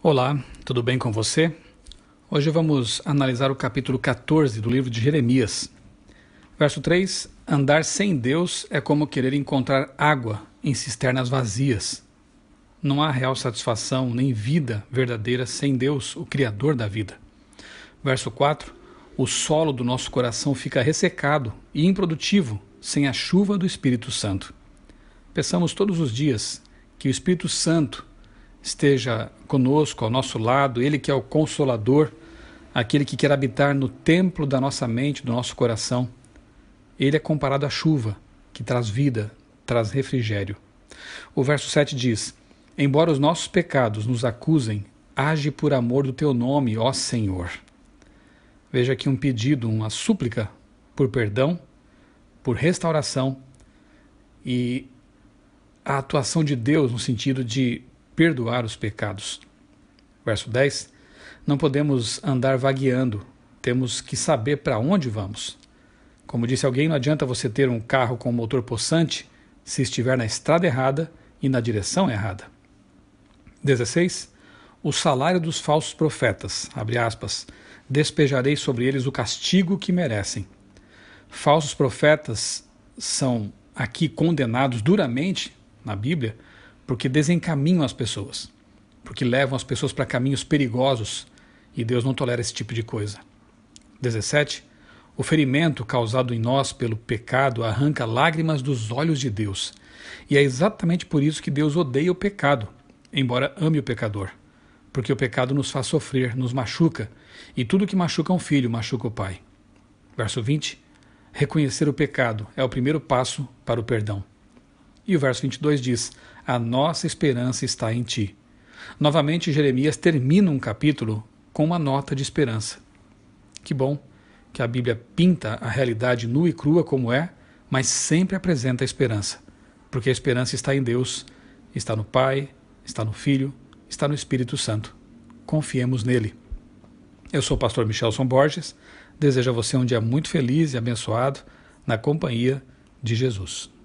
Olá, tudo bem com você? Hoje vamos analisar o capítulo 14 do livro de Jeremias. Verso 3: Andar sem Deus é como querer encontrar água em cisternas vazias. Não há real satisfação nem vida verdadeira sem Deus, o Criador da vida. Verso 4: O solo do nosso coração fica ressecado e improdutivo sem a chuva do Espírito Santo. Peçamos todos os dias que o Espírito Santo esteja conosco, ao nosso lado, Ele que é o Consolador, aquele que quer habitar no templo da nossa mente, do nosso coração. Ele é comparado à chuva, que traz vida, traz refrigério. O verso 7 diz: Embora os nossos pecados nos acusem, age por amor do teu nome, ó Senhor. Veja aqui um pedido, uma súplica por perdão, por restauração e a atuação de Deus no sentido de perdoar os pecados. Verso 10: Não podemos andar vagueando, temos que saber para onde vamos. Como disse alguém, não adianta você ter um carro com motor possante se estiver na estrada errada e na direção errada. 16. O salário dos falsos profetas, aspas, despejarei sobre eles o castigo que merecem. Falsos profetas são aqui condenados duramente na Bíblia porque desencaminham as pessoas, porque levam as pessoas para caminhos perigosos e Deus não tolera esse tipo de coisa. 17. O ferimento causado em nós pelo pecado arranca lágrimas dos olhos de Deus. E é exatamente por isso que Deus odeia o pecado, embora ame o pecador. Porque o pecado nos faz sofrer, nos machuca, e tudo que machuca um filho machuca o pai. Verso 20: Reconhecer o pecado é o primeiro passo para o perdão. E o verso 22 diz: A nossa esperança está em ti. Novamente, Jeremias termina um capítulo com uma nota de esperança. Que bom que a Bíblia pinta a realidade nua e crua como é, mas sempre apresenta a esperança, porque a esperança está em Deus, está no Pai, está no Filho, está no Espírito Santo. Confiemos nele. Eu sou o pastor Michelson Borges, desejo a você um dia muito feliz e abençoado na companhia de Jesus.